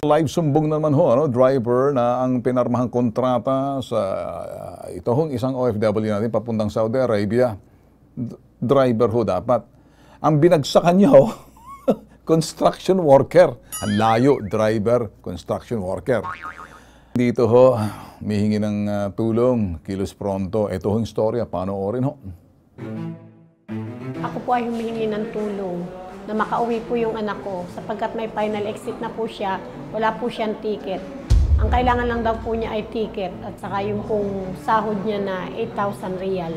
Live sumbong naman ho, ano, driver na ang pinarmahang kontrata sa uh, ito hong isang OFW natin papuntang Saudi Arabia. driver ho dapat. Ang binagsakan niya ho, construction worker. Ang layo, driver, construction worker. Dito ho, mihingi ng uh, tulong, kilos pronto. Ito ho yung storya, panoorin ho. Ako po ay humihingi ng tulong na makauwi po yung anak ko sapagkat may final exit na po siya, wala po siyang ticket. Ang kailangan lang daw po niya ay ticket at saka yung pong sahod niya na 8,000 real.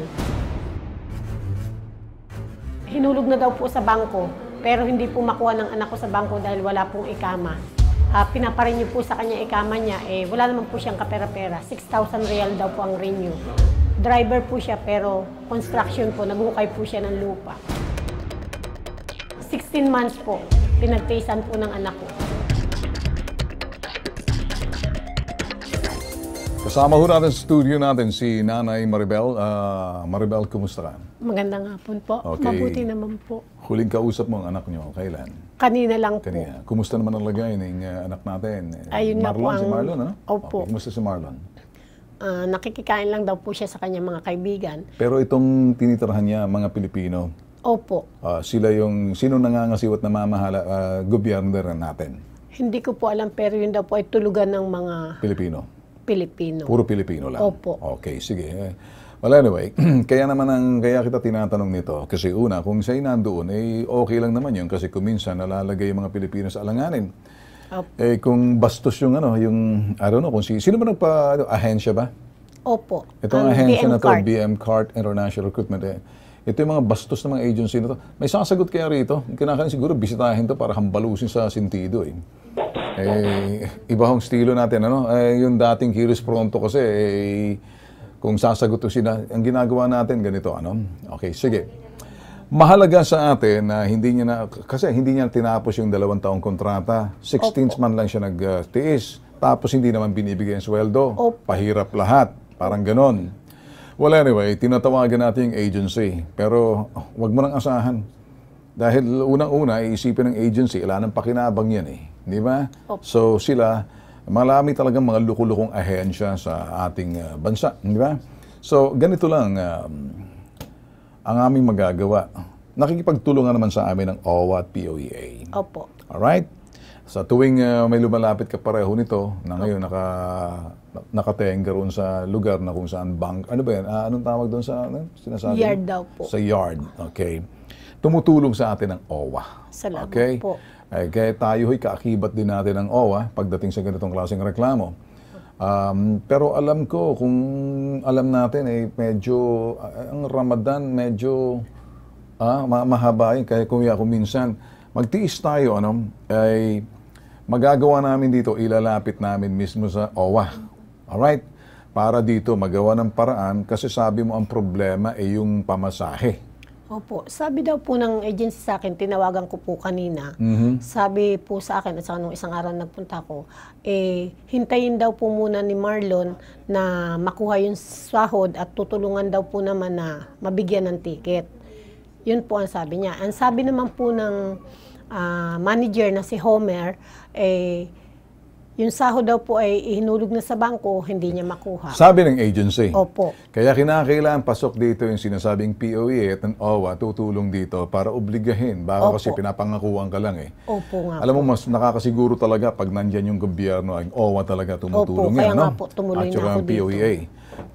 Hinulog na daw po sa bangko pero hindi po makuha ng anak ko sa bangko dahil wala pong ikama. Uh, pinaparin niyo po sa kanya ikama niya, eh, wala naman po siyang kapera-pera. 6,000 real daw po ang renew. Driver po siya pero construction po, naghukay po siya ng lupa. 16 months po, pinagtiisan po ng anak ko. Kasama ho natin sa studio natin si Nanay Maribel. Uh, Maribel, kumusta ka? Magandang hapon po. Okay. Mabuti naman po. Huling kausap mo ang anak niyo, kailan? Kanina lang Kanina. po. Kumusta naman ang lagay ng uh, anak natin? Ayun Marlon, na po ang... si Marlon, ano? Opo. Okay, kumusta si Marlon? Uh, nakikikain lang daw po siya sa kanyang mga kaibigan. Pero itong tinitirahan niya, mga Pilipino, Opo. Uh, sila yung, sino nangangasiwat na mamahala, uh, ah, gobyerno natin? Hindi ko po alam, pero yun daw po ay tulugan ng mga... Pilipino? Pilipino. Puro Pilipino lang? Opo. Okay, sige. Well, anyway, kaya naman ang kaya kita tinatanong nito. Kasi una, kung sa'yo nandoon, eh okay lang naman yun. Kasi kuminsan nalalagay yung mga Pilipino sa alanganin. Opo. Eh kung bastos yung ano, yung, I don't know, kung si, sino ba nagpa, ano, ahensya ba? Opo. Itong um, ahensya BM na to, BM Cart International Recruitment, eh, ito yung mga bastos ng mga agency na to. May sasagot kaya rito? Kinakain siguro bisitahin to para hambalusin sa sentido eh. Eh, iba hong estilo natin, ano? Eh, yung dating Kiris Pronto kasi, eh, kung sasagot to sila, ang ginagawa natin ganito, ano? Okay, sige. Mahalaga sa atin na hindi niya na, kasi hindi niya tinapos yung dalawang taong kontrata. 16 th month lang siya nagtiis. Ah, Tapos hindi naman binibigay ang sweldo. Pahirap lahat. Parang ganon. Well, anyway, tinatawagan natin yung agency. Pero wag mo nang asahan. Dahil unang-una, iisipin ng agency, wala nang pakinabang yan eh. Di ba? Opo. So sila, malami talagang mga lukulukong ahensya sa ating uh, bansa. Di ba? So ganito lang um, ang aming magagawa. Nakikipagtulungan naman sa amin ng OWA at POEA. Opo. Alright? Sa tuwing uh, may lumalapit ka pareho nito, na ngayon Opo. naka nakatenga roon sa lugar na kung saan bank, ano ba yan? Ah, anong tawag doon sa ano? sinasabi? Yard daw po. Sa yard, okay. Tumutulong sa atin ang OWA. Salamat okay? po. Eh, kaya tayo ho'y kaakibat din natin ng OWA pagdating sa ganitong klaseng reklamo. Um, pero alam ko, kung alam natin, eh, medyo, eh, ang Ramadan medyo ah, ma- mahaba yun. Kaya kuya, kung minsan, magtiis tayo, ano, ay magagawa namin dito, ilalapit namin mismo sa OWA Alright? Para dito magawa ng paraan kasi sabi mo ang problema ay yung pamasahe. Opo. Sabi daw po ng agency sa akin, tinawagan ko po kanina. Mm-hmm. Sabi po sa akin, at sa nung isang araw nagpunta ko, eh, hintayin daw po muna ni Marlon na makuha yung sahod at tutulungan daw po naman na mabigyan ng ticket. Yun po ang sabi niya. Ang sabi naman po ng uh, manager na si Homer, eh, yung sahod daw po ay ihinulog na sa bangko, hindi niya makuha. Sabi ng agency. Opo. Kaya kinakailangan pasok dito yung sinasabing POE at ng OWA tutulong dito para obligahin. Baka kasi pinapangakuan ka lang eh. Opo nga Alam mo, mas nakakasiguro talaga pag nandyan yung gobyerno, ang OWA talaga tumutulong Opo, yan. Opo, kaya nga po, tumuloy at na ako e dito.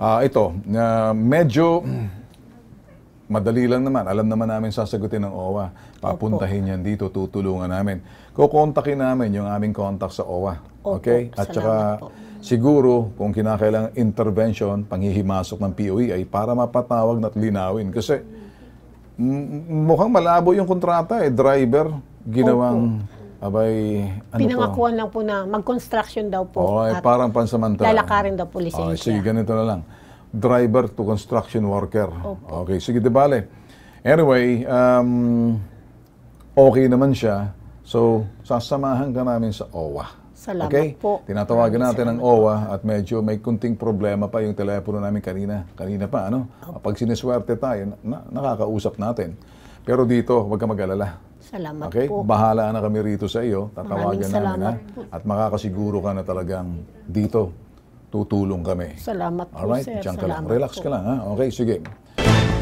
Uh, ito, uh, medyo madali lang naman. Alam naman namin sasagutin ng OWA. Papuntahin Opo. yan dito, tutulungan namin. Kukontakin namin yung aming contact sa OWA. Opo, okay? At saka po. siguro kung kinakailangan intervention, panghihimasok ng POEI para mapatawag na linawin. Kasi mukhang malabo yung kontrata eh. Driver, ginawang... Opo. Abay, ano Pinangakuan po? lang po na mag-construction daw po. Okay, parang pansamantala. Lalakarin daw po lisensya. Okay, sige, ganito na lang. Driver to construction worker. Opo. Okay, sige, di bale. Anyway, um, okay naman siya. So, sasamahan ka namin sa OWA. Salamat okay? po. Tinatawagan natin ng OWA at medyo may kunting problema pa yung telepono namin kanina. Kanina pa, ano? Pag sineswerte tayo, na, nakakausap natin. Pero dito, huwag ka mag-alala. Salamat okay? po. Bahala na kami rito sa iyo. Tatawagan Maraming namin na. At makakasiguro ka na talagang dito, tutulong kami. Salamat Alright? po, sir. Diyan ka Salamat lang. Relax po. ka lang, ha? Okay, sige.